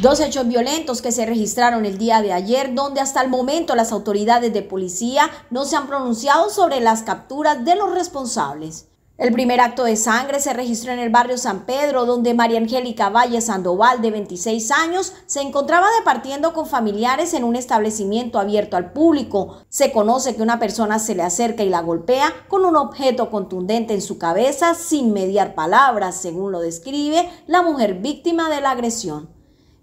Dos hechos violentos que se registraron el día de ayer, donde hasta el momento las autoridades de policía no se han pronunciado sobre las capturas de los responsables. El primer acto de sangre se registró en el barrio San Pedro, donde María Angélica Valle Sandoval, de 26 años, se encontraba departiendo con familiares en un establecimiento abierto al público. Se conoce que una persona se le acerca y la golpea con un objeto contundente en su cabeza sin mediar palabras, según lo describe la mujer víctima de la agresión.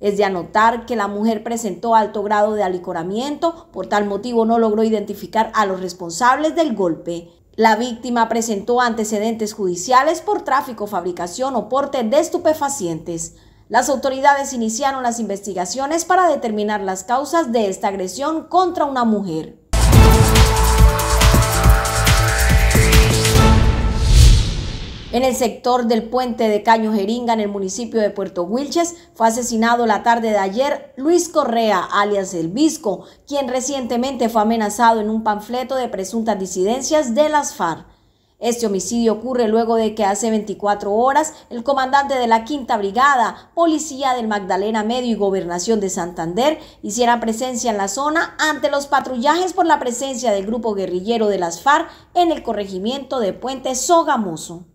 Es de anotar que la mujer presentó alto grado de alicoramiento, por tal motivo no logró identificar a los responsables del golpe. La víctima presentó antecedentes judiciales por tráfico, fabricación o porte de estupefacientes. Las autoridades iniciaron las investigaciones para determinar las causas de esta agresión contra una mujer. En el sector del puente de Caño Jeringa, en el municipio de Puerto Wilches, fue asesinado la tarde de ayer Luis Correa, alias El Visco, quien recientemente fue amenazado en un panfleto de presuntas disidencias de las FARC. Este homicidio ocurre luego de que hace 24 horas el comandante de la Quinta Brigada, Policía del Magdalena Medio y Gobernación de Santander hiciera presencia en la zona ante los patrullajes por la presencia del grupo guerrillero de las FARC en el corregimiento de Puente Sogamoso.